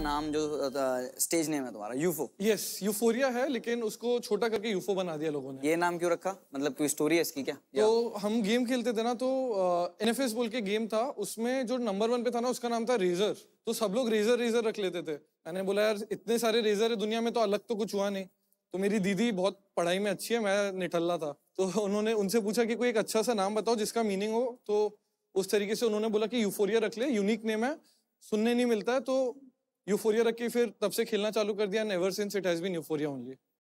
नाम जो stage name है तुम्हारा यूफो यस यूफोरिया है लेकिन उसको छोटा करके यूफो बना दिया लोगों ने ये नाम क्यों रखा मतलब कोई स्टोरी है इसकी क्या तो हम गेम खेलते थे ना तो एन बोल के गेम था उसमें जो नंबर वन पे था ना उसका नाम था रेजर तो सब लोग रेजर रेजर रख लेते थे मैंने बोला यार इतने सारे रेजर है दुनिया में तो अलग तो कुछ हुआ नहीं तो मेरी दीदी बहुत पढ़ाई में अच्छी है मैं निठल्ला था तो उन्होंने उनसे पूछा कि कोई एक अच्छा सा नाम बताओ जिसका मीनिंग हो तो उस तरीके से उन्होंने बोला कि यूफोरिया रख ले यूनिक नेम है सुनने नहीं मिलता है तो यूफोरिया रख के फिर तब से खेलना चालू कर दिया never since it has been euphoria only